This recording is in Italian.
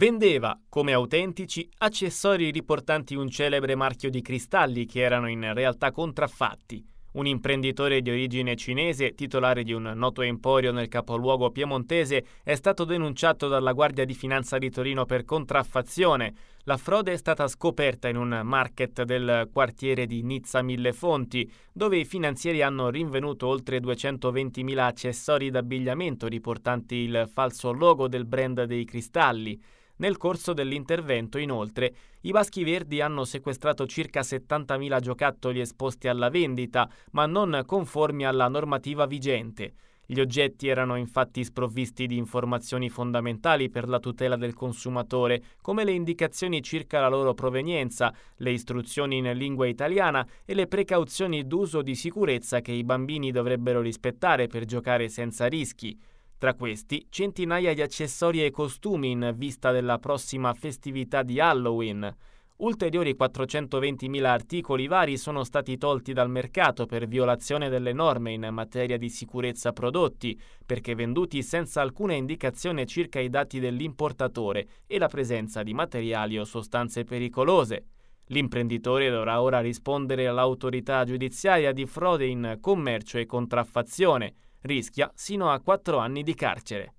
Vendeva, come autentici, accessori riportanti un celebre marchio di cristalli che erano in realtà contraffatti. Un imprenditore di origine cinese, titolare di un noto emporio nel capoluogo piemontese, è stato denunciato dalla Guardia di Finanza di Torino per contraffazione. La frode è stata scoperta in un market del quartiere di Nizza Millefonti, dove i finanzieri hanno rinvenuto oltre 220.000 accessori d'abbigliamento riportanti il falso logo del brand dei cristalli. Nel corso dell'intervento, inoltre, i Baschi Verdi hanno sequestrato circa 70.000 giocattoli esposti alla vendita, ma non conformi alla normativa vigente. Gli oggetti erano infatti sprovvisti di informazioni fondamentali per la tutela del consumatore, come le indicazioni circa la loro provenienza, le istruzioni in lingua italiana e le precauzioni d'uso di sicurezza che i bambini dovrebbero rispettare per giocare senza rischi. Tra questi, centinaia di accessori e costumi in vista della prossima festività di Halloween. Ulteriori 420.000 articoli vari sono stati tolti dal mercato per violazione delle norme in materia di sicurezza prodotti, perché venduti senza alcuna indicazione circa i dati dell'importatore e la presenza di materiali o sostanze pericolose. L'imprenditore dovrà ora rispondere all'autorità giudiziaria di frode in commercio e contraffazione, rischia sino a 4 anni di carcere.